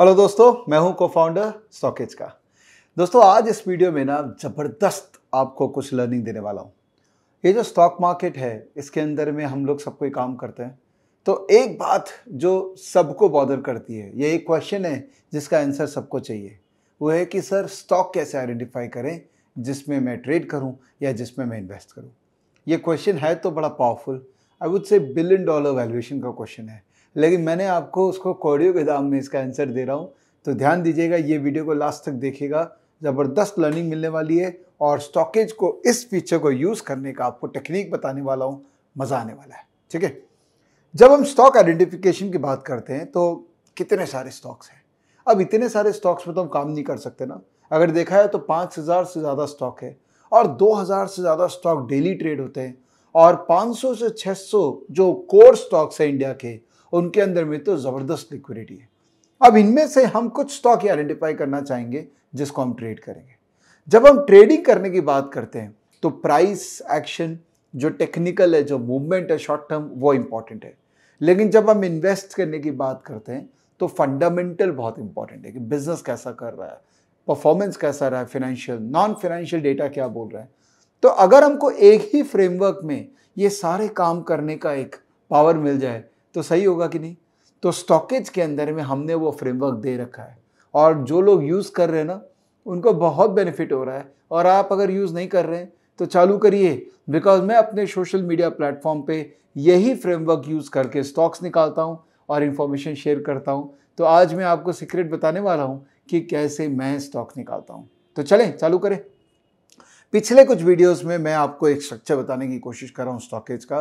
Hello दोस्तों मैं हूं को फाउंडर स्टॉकेज का दोस्तों आज इस वीडियो में ना ज़बरदस्त आपको कुछ लर्निंग देने वाला हूं ये जो स्टॉक मार्केट है इसके अंदर में हम लोग सब कोई काम करते हैं तो एक बात जो सबको बॉदर करती है ये एक क्वेश्चन है जिसका आंसर सबको चाहिए वो है कि सर स्टॉक कैसे आइडेंटिफाई करें जिसमें मैं ट्रेड करूँ या जिसमें मैं इन्वेस्ट करूँ ये क्वेश्चन है तो बड़ा powerful I would say billion dollar valuation का क्वेश्चन है लेकिन मैंने आपको उसको कौड़ियों के दाम में इसका आंसर दे रहा हूँ तो ध्यान दीजिएगा ये वीडियो को लास्ट तक देखिएगा ज़बरदस्त लर्निंग मिलने वाली है और स्टॉकेज को इस फीचर को यूज़ करने का आपको टेक्निक बताने वाला हूँ मज़ा आने वाला है ठीक है जब हम स्टॉक आइडेंटिफिकेशन की बात करते हैं तो कितने सारे स्टॉक्स हैं अब इतने सारे स्टॉक्स में तो हम काम नहीं कर सकते ना अगर देखा है तो पाँच हज़ार से ज़्यादा स्टॉक है और दो हज़ार से ज़्यादा स्टॉक डेली ट्रेड होते हैं और 500 से 600 जो कोर स्टॉक्स हैं इंडिया के उनके अंदर में तो ज़बरदस्त लिक्विडिटी है अब इनमें से हम कुछ स्टॉक ही आइडेंटिफाई करना चाहेंगे जिसको हम ट्रेड करेंगे जब हम ट्रेडिंग करने की बात करते हैं तो प्राइस एक्शन जो टेक्निकल है जो मूवमेंट है शॉर्ट टर्म वो इम्पॉर्टेंट है लेकिन जब हम इन्वेस्ट करने की बात करते हैं तो फंडामेंटल बहुत इंपॉर्टेंट है कि बिजनेस कैसा कर रहा है परफॉर्मेंस कैसा रहा है फाइनेंशियल नॉन फाइनेंशियल डेटा क्या बोल रहा है तो अगर हमको एक ही फ्रेमवर्क में ये सारे काम करने का एक पावर मिल जाए तो सही होगा कि नहीं तो स्टॉकेज के अंदर में हमने वो फ्रेमवर्क दे रखा है और जो लोग यूज़ कर रहे हैं ना उनको बहुत बेनिफिट हो रहा है और आप अगर यूज़ नहीं कर रहे हैं तो चालू करिए बिकॉज मैं अपने सोशल मीडिया प्लेटफॉर्म पे यही फ्रेमवर्क यूज़ करके स्टॉक्स निकालता हूँ और इन्फॉर्मेशन शेयर करता हूँ तो आज मैं आपको सीक्रेट बताने वाला हूँ कि कैसे मैं स्टॉक्स निकालता हूँ तो चलें चालू करें पिछले कुछ वीडियोस में मैं आपको एक स्ट्रक्चर बताने की कोशिश कर रहा हूँ स्टॉकेज का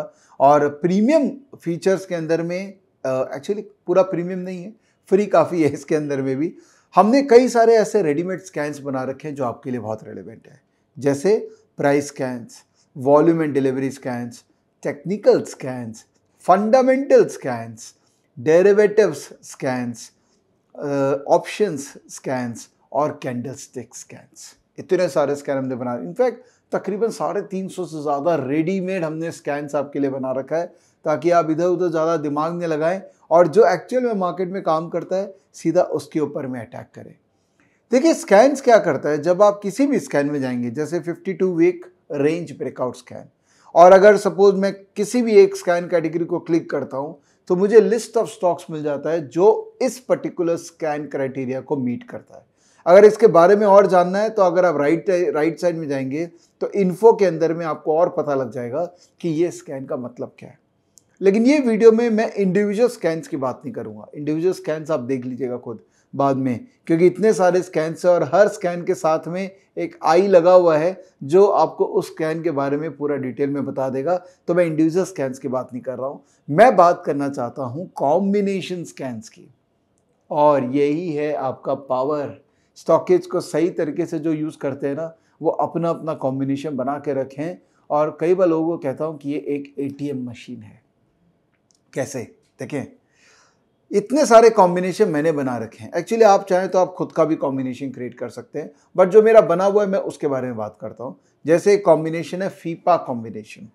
और प्रीमियम फीचर्स के अंदर में एक्चुअली uh, पूरा प्रीमियम नहीं है फ्री काफ़ी है इसके अंदर में भी हमने कई सारे ऐसे रेडीमेड स्कैंस बना रखे हैं जो आपके लिए बहुत रेलिवेंट है जैसे price scans volume and delivery scans technical scans fundamental scans derivatives scans options scans और कैंडल स्टिक स्कैंस इतने सारे स्कैन हमने बना इनफैक्ट तकरीबन साढ़े तीन सौ से ज़्यादा रेडीमेड हमने स्कैन आपके लिए बना रखा है ताकि आप इधर उधर ज़्यादा दिमाग नहीं लगाएं और जो एक्चुअल में मार्केट में काम करता है सीधा उसके ऊपर में अटैक करें देखिए स्कैन्स क्या करता है जब आप किसी भी स्कैन में जाएंगे जैसे 52 वीक रेंज ब्रेकआउट स्कैन और अगर सपोज मैं किसी भी एक स्कैन कैटेगरी को क्लिक करता हूँ तो मुझे लिस्ट ऑफ स्टॉक्स मिल जाता है जो इस पर्टिकुलर स्कैन क्राइटेरिया को मीट करता है अगर इसके बारे में और जानना है तो अगर आप राइट राइट साइड में जाएंगे तो इन्फो के अंदर में आपको और पता लग जाएगा कि ये स्कैन का मतलब क्या है लेकिन ये वीडियो में मैं इंडिविजुअल स्कैन्स की बात नहीं करूँगा इंडिविजुअल स्कैन्स आप देख लीजिएगा खुद बाद में क्योंकि इतने सारे स्कैन्स हैं और हर स्कैन के साथ में एक आई लगा हुआ है जो आपको उस स्कैन के बारे में पूरा डिटेल में बता देगा तो मैं इंडिविजुअल स्कैन्स की बात नहीं कर रहा हूँ मैं बात करना चाहता हूँ कॉम्बिनेशन स्कैन्स की और यही है आपका पावर स्टॉकेज को सही तरीके से जो यूज़ करते हैं ना वो अपना अपना कॉम्बिनेशन बना के रखें और कई बार लोगों को कहता हूँ कि ये एक ए मशीन है कैसे देखें इतने सारे कॉम्बिनेशन मैंने बना रखे हैं एक्चुअली आप चाहें तो आप खुद का भी कॉम्बिनेशन क्रिएट कर सकते हैं बट जो मेरा बना हुआ है मैं उसके बारे में बात करता हूँ जैसे एक कॉम्बिनेशन है फीपा कॉम्बिनेशन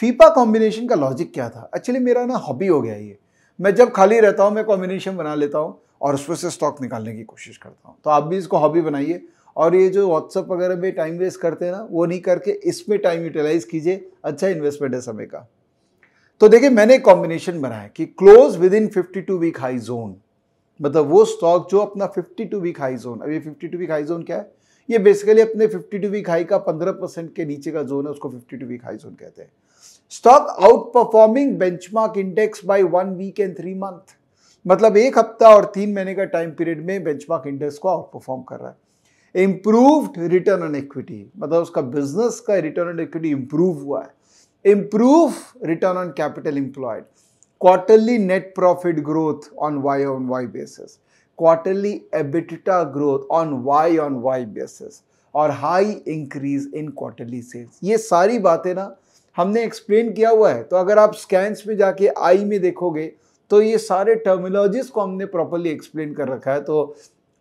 फीपा कॉम्बिनेशन का लॉजिक क्या था एक्चुअली मेरा ना हॉबी हो गया ये मैं जब खाली रहता हूँ मैं कॉम्बिनेशन बना लेता हूँ और उसमें से स्टॉक निकालने की कोशिश करता हूँ तो आप भी इसको हॉबी बनाइए और ये जो व्हाट्सअप वगैरह में टाइम वेस्ट करते हैं ना वो नहीं करके इसमें टाइम यूटिलाइज कीजिए अच्छा इन्वेस्टमेंट है समय का तो देखिए मैंने एक कॉम्बिनेशन बनाया कि close within fifty two week high zone मतलब वो स्टॉक जो अपना fifty two week high zone अभी fifty two week high zone क्या है ये बेसिकली अपने फिफ्टी टू वीक हाई का पंद्रह परसेंट के नीचे का जोन है उसको fifty two week high zone कहते हैं stock outperforming benchmark index by one week and three month मतलब एक हफ्ता और तीन महीने का टाइम पीरियड में बेंचमार्क इंडेक्स को आउट परफॉर्म कर रहा है इम्प्रूव्ड रिटर्न ऑन इक्विटी मतलब उसका बिजनेस का रिटर्न ऑन इक्विटी इम्प्रूव हुआ है improve return on capital employed quarterly net profit growth on Y on Y basis quarterly EBITDA growth on Y on Y basis और high increase in quarterly sales ये सारी बातें ना हमने explain किया हुआ है तो अगर आप स्कैंस में जाके आई में देखोगे तो ये सारे टर्मिनोलॉजीज को हमने प्रॉपरली एक्सप्लेन कर रखा है तो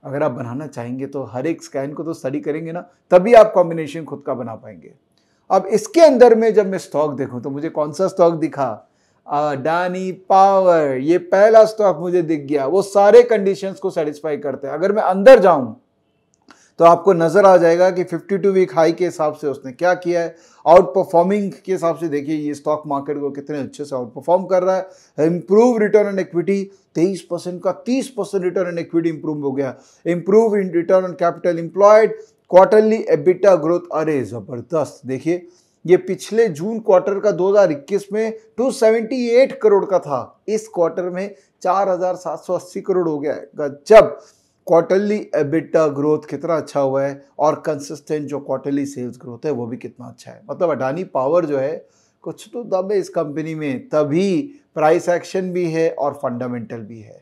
अगर आप बनाना चाहेंगे तो हर एक स्कैन को तो स्टडी करेंगे ना तभी आप कॉम्बिनेशन खुद का बना पाएंगे अब इसके अंदर में जब मैं स्टॉक देखूं तो मुझे कौन सा स्टॉक दिखा अडानी पावर ये पहला स्टॉक मुझे दिख गया वो सारे कंडीशंस को सेटिस्फाई करते हैं अगर मैं अंदर जाऊं तो आपको नज़र आ जाएगा कि 52 वीक हाई के हिसाब से उसने क्या किया है आउट परफॉर्मिंग के हिसाब से देखिए ये स्टॉक मार्केट को कितने अच्छे से आउट परफॉर्म कर रहा है improve return on equity 23 percent का 30 percent return on equity improve हो गया improve in return on capital employed quarterly EBITDA growth अरे ज़बरदस्त देखिए ये पिछले जून क्वार्टर का 2021 में 278 करोड़ का था इस क्वार्टर में 4780 करोड़ हो गया है जब क्वार्टरली एबिटा ग्रोथ कितना अच्छा हुआ है और कंसिस्टेंट जो क्वार्टरली सेल्स ग्रोथ है वो भी कितना अच्छा है मतलब अडानी पावर जो है कुछ तो दम है इस कंपनी में तभी प्राइस एक्शन भी है और फंडामेंटल भी है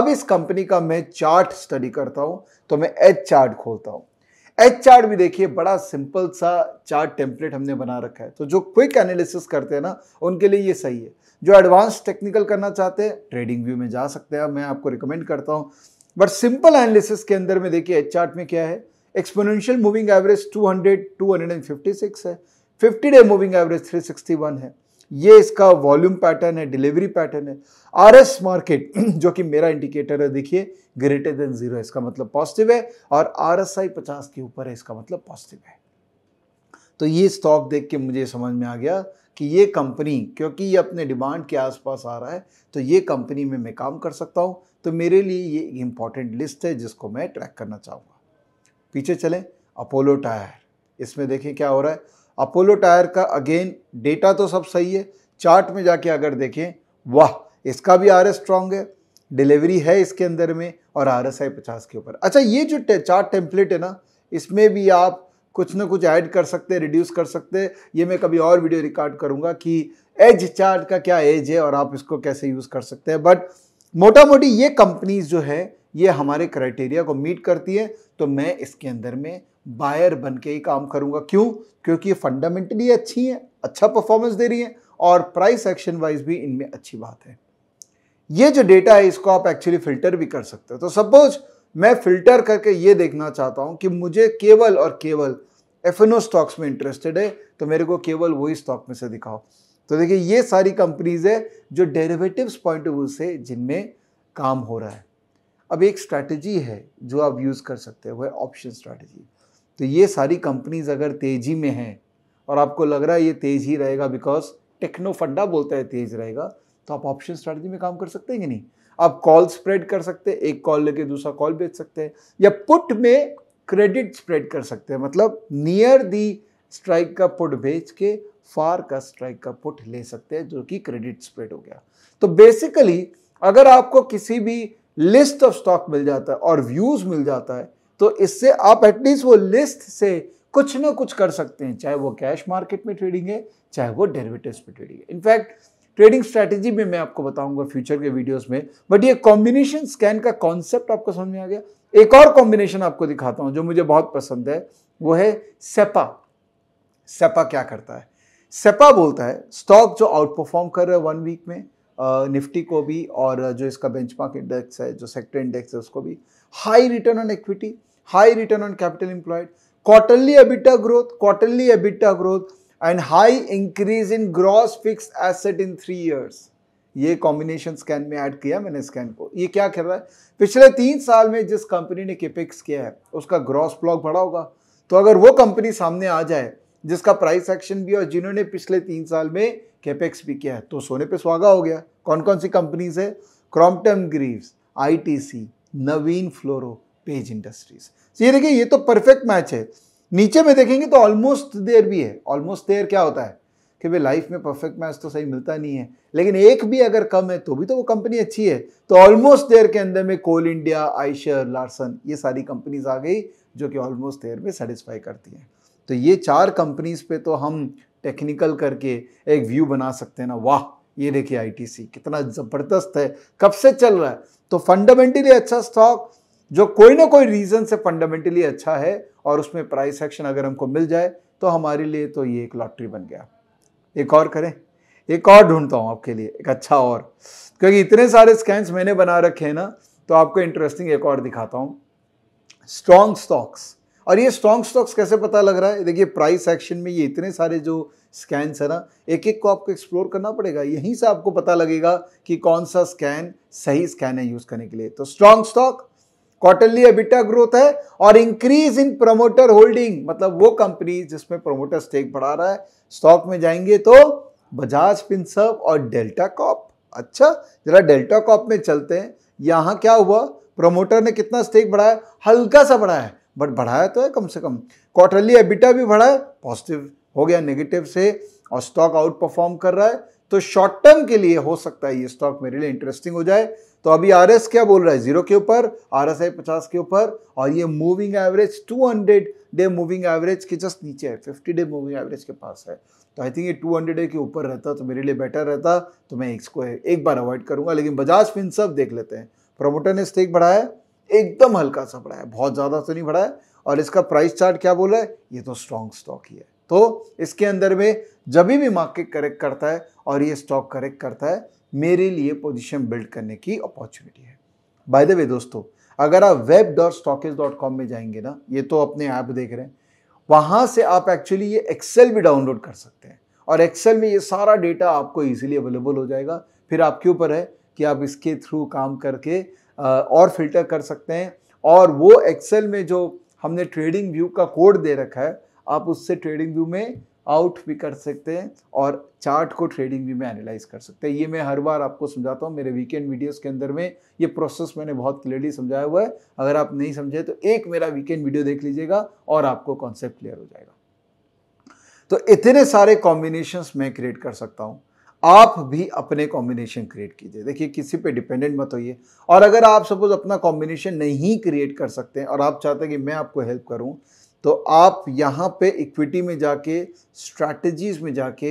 अब इस कंपनी का मैं चार्ट स्टडी करता हूं तो मैं एच चार्ट खोलता हूं एच चार्ट भी देखिए बड़ा सिंपल सा चार्ट टेम्पलेट हमने बना रखा है तो जो क्विक एनालिसिस करते हैं ना उनके लिए ये सही है जो एडवांस टेक्निकल करना चाहते हैं ट्रेडिंग व्यू में जा सकते हैं मैं आपको रिकमेंड करता हूँ बट सिंपल एनालिसिस के अंदर में देखिए एच चार्ट में क्या है एक्सपोनेंशियल मूविंग एवरेज 200 256 है 50 डे मूविंग एवरेज 361 है ये इसका वॉल्यूम पैटर्न है डिलीवरी पैटर्न है आर एस मार्केट जो कि मेरा इंडिकेटर है देखिए ग्रेटर देन जीरो इसका मतलब पॉजिटिव है और आर एस आई पचास के ऊपर है इसका मतलब पॉजिटिव है तो ये स्टॉक देख के मुझे समझ में आ गया कि ये कंपनी क्योंकि ये अपने डिमांड के आसपास आ रहा है तो ये कंपनी में मैं काम कर सकता हूँ तो मेरे लिए ये इम्पॉर्टेंट लिस्ट है जिसको मैं ट्रैक करना चाहूँगा पीछे चलें अपोलो टायर इसमें देखें क्या हो रहा है अपोलो टायर का अगेन डेटा तो सब सही है चार्ट में जाके अगर देखें वाह इसका भी आर एस स्ट्रांग है डिलीवरी है इसके अंदर में और आर एस आई पचास के ऊपर अच्छा ये जो चार्ट टेम्पलेट है ना इसमें भी आप कुछ ना कुछ ऐड कर सकते रिड्यूस कर सकते ये मैं कभी और वीडियो रिकॉर्ड करूँगा कि एज चार्ट का क्या एज है और आप इसको कैसे यूज़ कर सकते हैं बट मोटा मोटी ये कंपनीज जो है ये हमारे क्राइटेरिया को मीट करती है तो मैं इसके अंदर में बायर बन के ही काम करूँगा क्यों क्योंकि ये फंडामेंटली अच्छी है अच्छा परफॉर्मेंस दे रही है और प्राइस एक्शन वाइज भी इनमें अच्छी बात है ये जो डेटा है इसको आप एक्चुअली फिल्टर भी कर सकते हो तो सपोज मैं फिल्टर करके ये देखना चाहता हूँ कि मुझे केवल और केवल एफ स्टॉक्स में इंटरेस्टेड है तो मेरे को केवल वही स्टॉक में से दिखाओ तो देखिए ये सारी कंपनीज है जो डेरिवेटिव्स पॉइंट ऑफ व्यू से जिनमें काम हो रहा है अब एक स्ट्रैटेजी है जो आप यूज़ कर सकते हैं वह ऑप्शन स्ट्रैटेजी तो ये सारी कंपनीज अगर तेज़ी में हैं और आपको लग रहा है ये तेज़ ही रहेगा बिकॉज टेक्नो फंडा बोलता है तेज़ रहेगा तो आप ऑप्शन स्ट्रैटेजी में काम कर सकते हैं कि नहीं आप कॉल स्प्रेड कर सकते हैं एक कॉल लेके दूसरा कॉल बेच सकते हैं या पुट में क्रेडिट स्प्रेड कर सकते हैं मतलब नियर दी स्ट्राइक का पुट बेच के फार का स्ट्राइक का पुट ले सकते हैं जो कि क्रेडिट स्प्रेड हो गया तो बेसिकली अगर आपको किसी भी लिस्ट ऑफ स्टॉक मिल जाता है और व्यूज मिल जाता है तो इससे आप एटलीस्ट वो लिस्ट से कुछ ना कुछ कर सकते हैं चाहे वो कैश मार्केट में ट्रेडिंग है चाहे वो डेरिवेटिव्स में ट्रेडिंग है इनफैक्ट ट्रेडिंग स्ट्रैटेजी भी मैं आपको बताऊंगा फ्यूचर के वीडियोस में बट ये कॉम्बिनेशन स्कैन का कॉन्सेप्ट आपको समझ में आ गया एक और कॉम्बिनेशन आपको दिखाता हूं जो मुझे बहुत पसंद है वो है सेपा सेपा क्या करता है सेपा बोलता है स्टॉक जो आउट परफॉर्म कर रहा है वन वीक में निफ्टी को भी और जो इसका बेंचमार्क इंडेक्स है जो सेक्टर इंडेक्स है उसको भी high return on equity high return on capital employed quarterly EBITDA growth quarterly EBITDA growth and high increase in gross fix asset in three years ये कॉम्बिनेशन स्कैन में add किया मैंने scan को ये क्या कर रहा है पिछले तीन साल में जिस कंपनी ने केपेक्स किया है उसका ग्रॉस ब्लॉक बढ़ा होगा तो अगर वो कंपनी सामने आ जाए जिसका प्राइस एक्शन भी और जिन्होंने पिछले तीन साल में केपेक्स भी किया है तो सोने पे स्वागा हो गया कौन कौन सी कंपनीज है क्रॉम्पटन ग्रीव्स आई नवीन फ्लोरो पेज इंडस्ट्रीज ये देखिए ये तो परफेक्ट मैच है नीचे में देखेंगे तो ऑलमोस्ट देर भी है ऑलमोस्ट देर क्या होता है कि भाई लाइफ में परफेक्ट मैच तो सही मिलता नहीं है लेकिन एक भी अगर कम है तो भी तो वो कंपनी अच्छी है तो ऑलमोस्ट देर के अंदर में कोल इंडिया आइशर लार्सन ये सारी कंपनीज आ गई जो कि ऑलमोस्ट देर में सेटिस्फाई करती हैं तो ये चार कंपनीज पे तो हम टेक्निकल करके एक व्यू बना सकते हैं ना वाह ये देखिए आईटीसी कितना ज़बरदस्त है कब से चल रहा है तो फंडामेंटली अच्छा स्टॉक जो कोई ना कोई रीज़न से फंडामेंटली अच्छा है और उसमें प्राइस एक्शन अगर हमको मिल जाए तो हमारे लिए तो ये एक लॉटरी बन गया एक और करें एक और ढूंढता हूँ आपके लिए एक अच्छा और क्योंकि इतने सारे स्कैम्स मैंने बना रखे हैं ना तो आपको इंटरेस्टिंग एक और दिखाता हूँ स्ट्रॉन्ग स्टॉक्स और ये स्ट्रॉन्ग स्टॉक्स कैसे पता लग रहा है देखिए प्राइस एक्शन में ये इतने सारे जो स्कैन्स है ना एक एक को आपको एक्सप्लोर करना पड़ेगा यहीं से आपको पता लगेगा कि कौन सा स्कैन सही स्कैन है यूज़ करने के लिए तो strong stock quarterly EBITDA growth है और इंक्रीज इन प्रमोटर होल्डिंग मतलब वो कंपनी जिसमें प्रमोटर स्टेक बढ़ा रहा है स्टॉक में जाएंगे तो बजाज पिंसअप और डेल्टा कॉप अच्छा जरा डेल्टा कॉप में चलते हैं यहाँ क्या हुआ प्रमोटर ने कितना स्टेक बढ़ाया हल्का सा बढ़ाया बट बढ़ाया तो है कम से कम क्वार्टरली एबिटा भी बढ़ा है पॉजिटिव हो गया नेगेटिव से और स्टॉक आउट परफॉर्म कर रहा है तो शॉर्ट टर्म के लिए हो सकता है ये स्टॉक मेरे लिए इंटरेस्टिंग हो जाए तो अभी आर क्या बोल रहा है जीरो के ऊपर आर एस आई पचास के ऊपर और ये moving average two hundred day moving average के जस्ट नीचे है फिफ्टी डे मूविंग एवरेज के पास है तो आई थिंक ये टू हंड्रेड डे के ऊपर रहता तो मेरे लिए बेटर रहता तो मैं इसको एक बार अवॉइड करूंगा लेकिन बजाज फिन सब देख लेते हैं प्रोमोटर ने स्टेक बढ़ाया एकदम हल्का सा बढ़ाया बहुत ज़्यादा तो नहीं बढ़ाया और इसका प्राइस चार्ट क्या बोला है ये तो स्ट्रॉन्ग स्टॉक ही है तो इसके अंदर में जब भी मार्केट करेक्ट करता है और ये स्टॉक करेक्ट करता है मेरे लिए पोजीशन बिल्ड करने की अपॉर्चुनिटी है बाय द वे दोस्तों अगर आप web dot StockEdge dot com में जाएंगे ना ये तो अपने ऐप देख रहे हैं वहाँ से आप एक्चुअली ये एक्सेल भी डाउनलोड कर सकते हैं और एक्सेल में ये सारा डेटा आपको ईजिली अवेलेबल हो जाएगा फिर आपके ऊपर है कि आप इसके थ्रू काम करके और फिल्टर कर सकते हैं और वो एक्सेल में जो हमने ट्रेडिंग व्यू का कोड दे रखा है आप उससे ट्रेडिंग व्यू में आउट भी कर सकते हैं और चार्ट को ट्रेडिंग व्यू में एनालाइज कर सकते हैं ये मैं हर बार आपको समझाता हूँ मेरे वीकेंड वीडियोस के अंदर में ये प्रोसेस मैंने बहुत क्लियरली समझाया हुआ है अगर आप नहीं समझे तो एक मेरा वीकेंड वीडियो देख लीजिएगा और आपको कॉन्सेप्ट क्लियर हो जाएगा तो इतने सारे कॉम्बिनेशंस मैं क्रिएट कर सकता हूँ आप भी अपने कॉम्बिनेशन क्रिएट कीजिए देखिए किसी पे डिपेंडेंट मत होइए और अगर आप सपोज अपना कॉम्बिनेशन नहीं क्रिएट कर सकते हैं और आप चाहते हैं कि मैं आपको हेल्प करूं तो आप यहाँ पे इक्विटी में जाके स्ट्रैटेजीज में जाके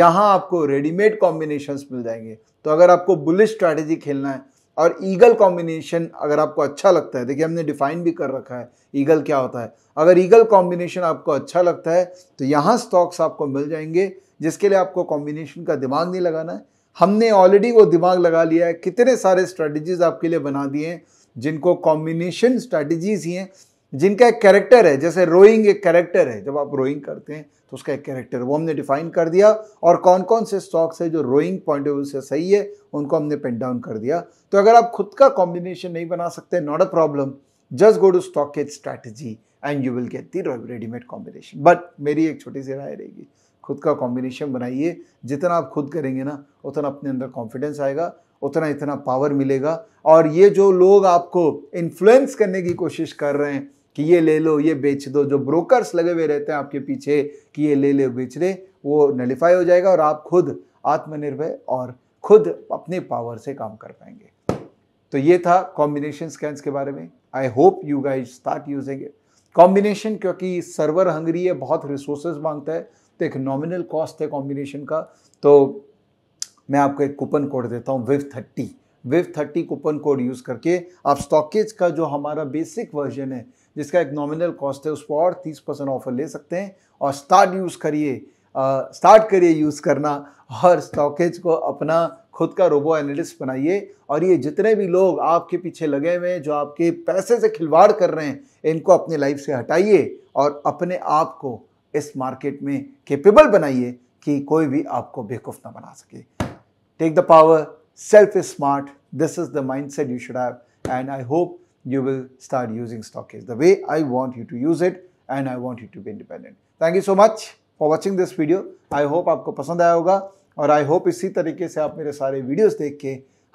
यहाँ आपको रेडीमेड कॉम्बिनेशंस मिल जाएंगे तो अगर आपको बुलिश स्ट्रैटेजी खेलना है और ईगल कॉम्बिनेशन अगर आपको अच्छा लगता है देखिए हमने डिफाइन भी कर रखा है ईगल क्या होता है अगर ईगल कॉम्बिनेशन आपको अच्छा लगता है तो यहाँ स्टॉक्स आपको मिल जाएंगे जिसके लिए आपको कॉम्बिनेशन का दिमाग नहीं लगाना है हमने ऑलरेडी वो दिमाग लगा लिया है कितने सारे स्ट्रैटेजीज आपके लिए बना दिए हैं जिनको कॉम्बिनेशन स्ट्रैटेजीज ही हैं जिनका एक कैरेक्टर है जैसे रोइंग एक कैरेक्टर है जब आप रोइंग करते हैं तो उसका एक कैरेक्टर वो हमने डिफाइन कर दिया और कौन कौन से स्टॉक्स है जो रोइंग पॉइंट ऑफ व्यू से सही है उनको हमने पेंट डाउन कर दिया तो अगर आप खुद का कॉम्बिनेशन नहीं बना सकते not a problem just go to StockEdge strategy and you will get the readymade combination but मेरी एक छोटी सी राय रहेगी खुद का कॉम्बिनेशन बनाइए जितना आप खुद करेंगे ना उतना अपने अंदर कॉन्फिडेंस आएगा उतना इतना पावर मिलेगा और ये जो लोग आपको इन्फ्लुएंस करने की कोशिश कर रहे हैं कि ये ले लो ये बेच दो जो ब्रोकर्स लगे हुए रहते हैं आपके पीछे कि ये ले ले बेच ले वो नलिफाई हो जाएगा और आप खुद आत्मनिर्भर और खुद अपने पावर से काम कर पाएंगे तो ये था कॉम्बिनेशन स्कैंस के बारे में I hope you guys start using it combination क्योंकि सर्वर हंगरी है बहुत रिसोर्सेज मांगता है तो एक नॉमिनल कॉस्ट है कॉम्बिनेशन का तो मैं आपको एक कूपन कोड देता हूँ विव थर्टी विव थर्टी कूपन कोड यूज़ करके आप स्टॉकेज का जो हमारा बेसिक वर्जन है जिसका एक नॉमिनल कॉस्ट है उस पर और तीस परसेंट ऑफर ले सकते हैं और स्टार्ट यूज़ करिए स्टार्ट करिए यूज़ करना और स्टॉकेज को अपना खुद का रोबो एनालिस्ट बनाइए और ये जितने भी लोग आपके पीछे लगे हुए हैं जो आपके पैसे से खिलवाड़ कर रहे हैं इनको अपने लाइफ से हटाइए और अपने आप को इस मार्केट में केपेबल बनाइए कि कोई भी आपको बेवकूफ ना बना सके take the power self is smart this is the mindset you should have and I hope you will start using Stockcase the way I want you to use it and I want you to be independent. Thank you so much for watching this video. I hope आपको पसंद आया होगा और I hope इसी तरीके से आप मेरे सारे videos देख के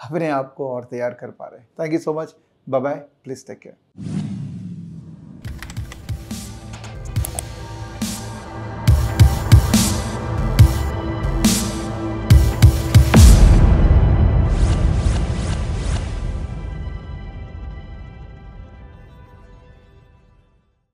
अपने आप को और तैयार कर पा रहे हैं thank you so much bye bye please take care